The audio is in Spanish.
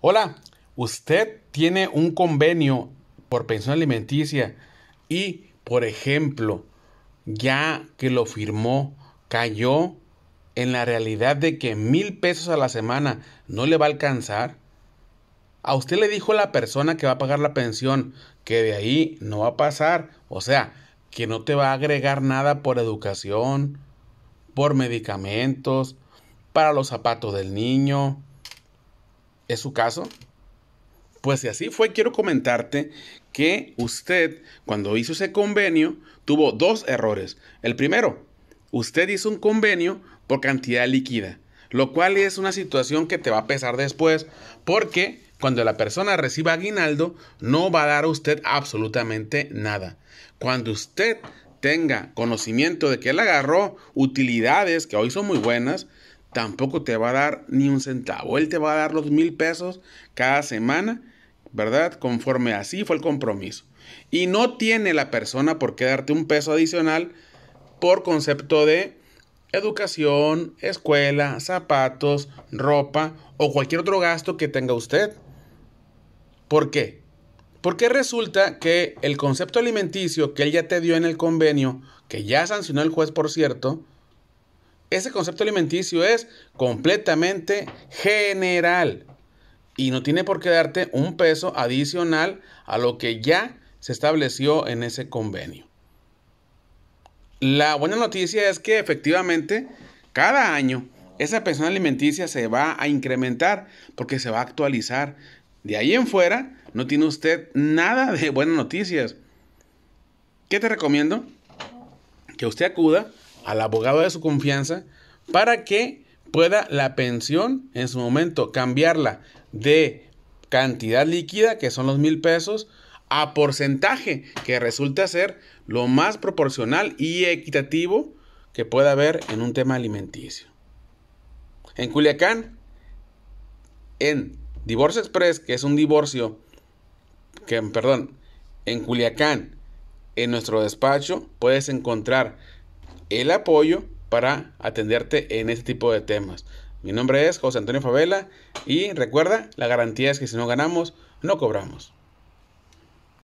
Hola, usted tiene un convenio por pensión alimenticia y, por ejemplo, ya que lo firmó, cayó en la realidad de que mil pesos a la semana no le va a alcanzar. A usted le dijo la persona que va a pagar la pensión que de ahí no va a pasar, o sea, que no te va a agregar nada por educación, por medicamentos, para los zapatos del niño, ¿Es su caso? Pues si así fue, quiero comentarte que usted, cuando hizo ese convenio, tuvo dos errores. El primero, usted hizo un convenio por cantidad líquida, lo cual es una situación que te va a pesar después, porque cuando la persona reciba aguinaldo, no va a dar a usted absolutamente nada. Cuando usted tenga conocimiento de que él agarró utilidades que hoy son muy buenas, tampoco te va a dar ni un centavo. Él te va a dar los mil pesos cada semana, ¿verdad? Conforme así fue el compromiso. Y no tiene la persona por qué darte un peso adicional por concepto de educación, escuela, zapatos, ropa o cualquier otro gasto que tenga usted. ¿Por qué? Porque resulta que el concepto alimenticio que él ya te dio en el convenio, que ya sancionó el juez por cierto, ese concepto alimenticio es completamente general y no tiene por qué darte un peso adicional a lo que ya se estableció en ese convenio. La buena noticia es que efectivamente cada año esa pensión alimenticia se va a incrementar porque se va a actualizar. De ahí en fuera no tiene usted nada de buenas noticias. ¿Qué te recomiendo? Que usted acuda al abogado de su confianza para que pueda la pensión en su momento cambiarla de cantidad líquida, que son los mil pesos, a porcentaje, que resulta ser lo más proporcional y equitativo que pueda haber en un tema alimenticio. En Culiacán, en Divorcio Express, que es un divorcio, que, perdón, en Culiacán, en nuestro despacho, puedes encontrar el apoyo para atenderte en este tipo de temas. Mi nombre es José Antonio Favela y recuerda, la garantía es que si no ganamos, no cobramos.